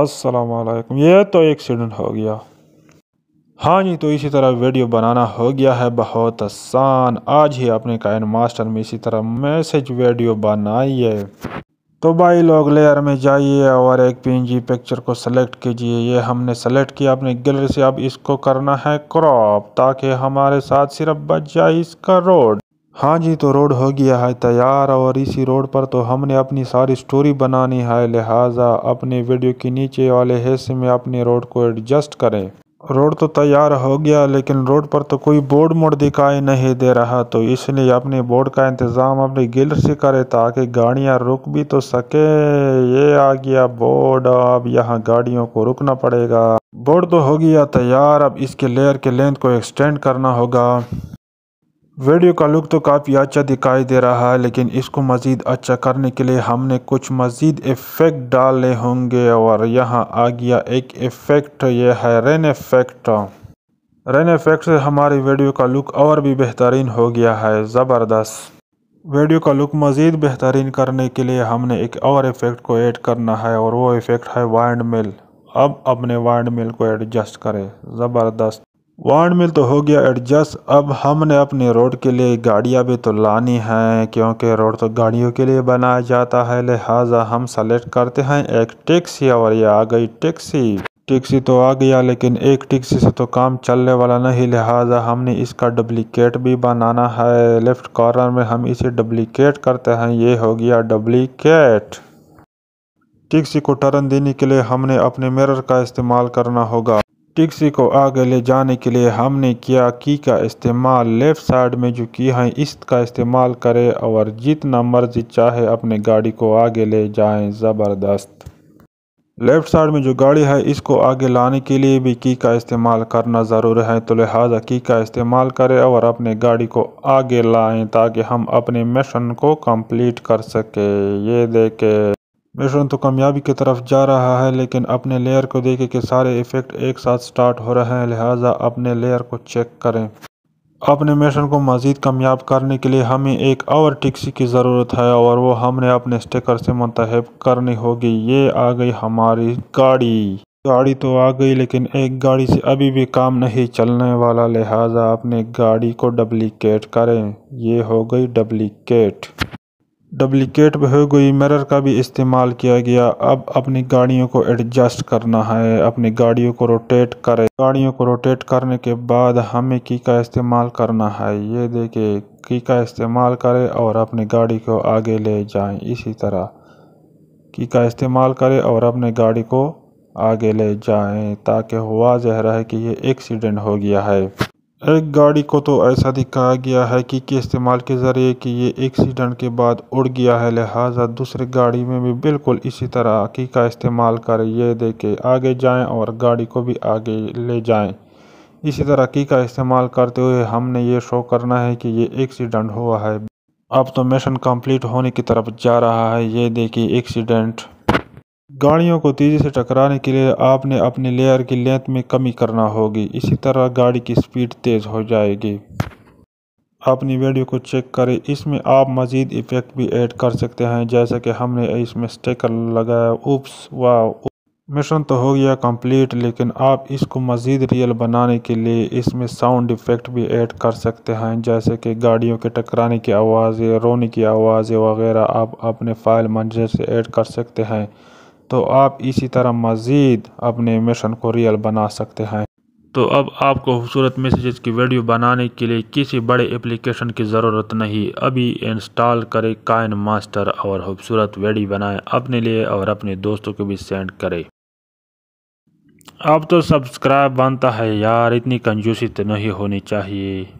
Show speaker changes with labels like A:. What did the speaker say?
A: असलकम ये तो एक्सीडेंट हो गया हाँ जी तो इसी तरह वीडियो बनाना हो गया है बहुत आसान आज ही अपने कायन मास्टर में इसी तरह मैसेज वीडियो बनाइए तो भाई लोग लेयर में जाइए और एक पीएनजी पिक्चर को सेलेक्ट कीजिए ये हमने सेलेक्ट किया अपने गैलरी से अब इसको करना है क्रॉप ताकि हमारे साथ सिर्फ बच जाए इसका रोड हाँ जी तो रोड हो गया है तैयार और इसी रोड पर तो हमने अपनी सारी स्टोरी बनानी है लिहाजा अपने वीडियो के नीचे वाले हिस्से में अपने रोड को एडजस्ट करें रोड तो तैयार हो गया लेकिन रोड पर तो कोई बोर्ड मोड़ दिखाई नहीं दे रहा तो इसलिए अपने बोर्ड का इंतज़ाम अपने गिल से करें ताकि गाड़ियाँ रुक भी तो सके ये आ गया बोर्ड अब यहाँ गाड़ियों को रुकना पड़ेगा बोर्ड तो हो गया तैयार अब इसके लेयर के लेंथ को एक्सटेंड करना होगा वीडियो का लुक तो काफ़ी अच्छा दिखाई दे रहा है लेकिन इसको मज़ीद अच्छा करने के लिए हमने कुछ मज़ीद इफ़ेक्ट डाले होंगे और यहाँ आ गया एक इफ़ेक्ट यह है रेन इफ़ेक्ट रेन इफ़ेक्ट से हमारी वीडियो का लुक और भी बेहतरीन हो गया है ज़बरदस्त वीडियो का लुक मज़ीद बेहतरीन करने के लिए हमने एक और इफ़ेक्ट को ऐड करना है और वो इफ़ेक्ट है वाइंड मिल अब अपने वाइंड मिल को एडजस्ट करें ज़बरदस्त वार्ड मिल तो हो गया एडजस्ट अब हमने अपने रोड के लिए गाड़ियाँ भी तो लानी हैं क्योंकि रोड तो गाड़ियों के लिए बनाया जाता है लिहाजा हम सेलेक्ट करते हैं एक टैक्सी और ये आ गई टैक्सी टैक्सी तो आ गया लेकिन एक टैक्सी से तो काम चलने वाला नहीं लिहाजा हमने इसका डुप्लिकेट भी बनाना है लेफ़्ट कॉर्नर में हम इसे डुप्लिकेट करते हैं ये हो गया डुप्लिकेट टैक्सी को टर्न देने के लिए हमने अपने मिरर का इस्तेमाल करना होगा टैक्सी को आगे ले जाने के लिए हमने किया की का इस्तेमाल लेफ्ट साइड में जो की है इसका इस्तेमाल करें और जितना मर्जी चाहे अपने गाड़ी को आगे ले जाएं ज़बरदस्त लेफ़्ट साइड में जो गाड़ी है इसको आगे लाने के लिए भी की का इस्तेमाल करना ज़रूर है तो लिहाजा की का इस्तेमाल करें और अपने गाड़ी को आगे लाएँ ताकि हम अपने मिशन को कम्प्लीट कर सकें ये देखें मिश्रण तो कामयाबी की तरफ जा रहा है लेकिन अपने लेयर को देखें कि सारे इफ़ेक्ट एक साथ स्टार्ट हो रहे हैं लिहाजा अपने लेयर को चेक करें अपने मिशन को मज़ीद कामयाब करने के लिए हमें एक और टिक्सी की ज़रूरत है और वो हमने अपने स्टिकर से मुंतब करनी होगी ये आ गई हमारी गाड़ी गाड़ी तो आ गई लेकिन एक गाड़ी से अभी भी काम नहीं चलने वाला लिहाजा अपने गाड़ी को डुप्लिकेट करें ये हो गई डुप्लिकेट डुप्लीकेट में हो गई मिरर का भी इस्तेमाल किया गया अब अपनी गाड़ियों को एडजस्ट करना है अपनी गाड़ियों को रोटेट करें गाड़ियों को रोटेट करने के बाद हमें की का इस्तेमाल करना है ये देखे की का इस्तेमाल करें और अपनी गाड़ी को आगे ले जाएं इसी तरह की का इस्तेमाल करें और अपनी गाड़ी को आगे ले जाएं ताकि वाजह रहे कि ये एक्सीडेंट हो गया है एक गाड़ी को तो ऐसा दिखाया गया है कि के इस्तेमाल के ज़रिए कि ये एक्सीडेंट के बाद उड़ गया है लिहाजा दूसरे गाड़ी में भी बिल्कुल इसी तरह की का इस्तेमाल कर ये देखे आगे जाएं और गाड़ी को भी आगे ले जाएं इसी तरह की का इस्तेमाल करते हुए हमने ये शो करना है कि ये एक्सीडेंट हुआ है अब तो मिशन कम्प्लीट होने की तरफ जा रहा है ये देखिए एक्सीडेंट गाड़ियों को तेज़ी से टकराने के लिए आपने अपने लेयर की लेंथ में कमी करना होगी इसी तरह गाड़ी की स्पीड तेज़ हो जाएगी अपनी वीडियो को चेक करें इसमें आप मज़ीद इफ़ेक्ट भी ऐड कर सकते हैं जैसे कि हमने इसमें स्टेकर लगाया उप्स वाह मिशन तो हो गया कंप्लीट लेकिन आप इसको मज़ीद रियल बनाने के लिए इसमें साउंड इफ़ेक्ट भी ऐड कर सकते हैं जैसे कि गाड़ियों के टकराने की आवाज़ें रोने की आवाज़ें वगैरह आप अपने फ़ाइल मंजर से ऐड कर सकते हैं तो आप इसी तरह मज़ीद अपने मिशन को रियल बना सकते हैं तो अब आपको खूबसूरत मैसेजेस की वीडियो बनाने के लिए किसी बड़े एप्लीकेशन की ज़रूरत नहीं अभी इंस्टॉल करें काइन मास्टर और खूबसूरत वीडियो बनाएं अपने लिए और अपने दोस्तों को भी सेंड करें अब तो सब्सक्राइब बनता है यार इतनी कंजूसी तो नहीं होनी चाहिए